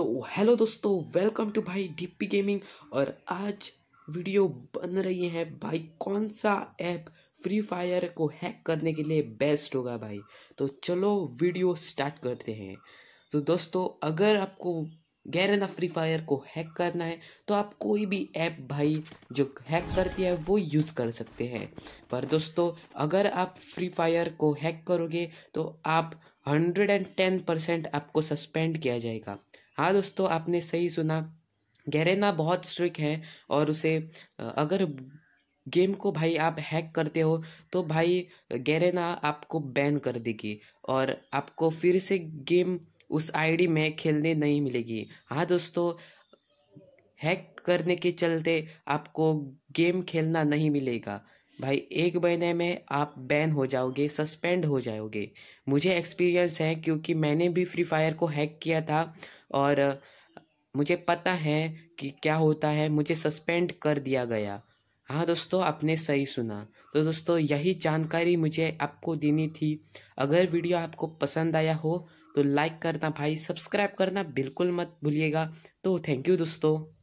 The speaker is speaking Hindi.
तो हेलो दोस्तों वेलकम टू भाई डीपी गेमिंग और आज वीडियो बन रही है भाई कौन सा ऐप फ्री फायर को हैक करने के लिए बेस्ट होगा भाई तो चलो वीडियो स्टार्ट करते हैं तो दोस्तों अगर आपको ना फ्री फायर को हैक करना है तो आप कोई भी ऐप भाई जो हैक करती है वो यूज़ कर सकते हैं पर दोस्तों अगर आप फ्री फायर को हैक करोगे तो आप हंड्रेड एंड टेन परसेंट आपको सस्पेंड किया जाएगा हाँ दोस्तों आपने सही सुना गैरेना बहुत स्ट्रिक है और उसे अगर गेम को भाई आप हैक करते हो तो भाई गैरेना आपको बैन कर देगी और आपको फिर से गेम उस आईडी में खेलने नहीं मिलेगी हाँ दोस्तों हैक करने के चलते आपको गेम खेलना नहीं मिलेगा भाई एक महीने में आप बैन हो जाओगे सस्पेंड हो जाओगे मुझे एक्सपीरियंस है क्योंकि मैंने भी फ्री फायर को हैक किया था और मुझे पता है कि क्या होता है मुझे सस्पेंड कर दिया गया हाँ दोस्तों आपने सही सुना तो दोस्तों यही जानकारी मुझे आपको देनी थी अगर वीडियो आपको पसंद आया हो तो लाइक करना भाई सब्सक्राइब करना बिल्कुल मत भूलिएगा तो थैंक यू दोस्तों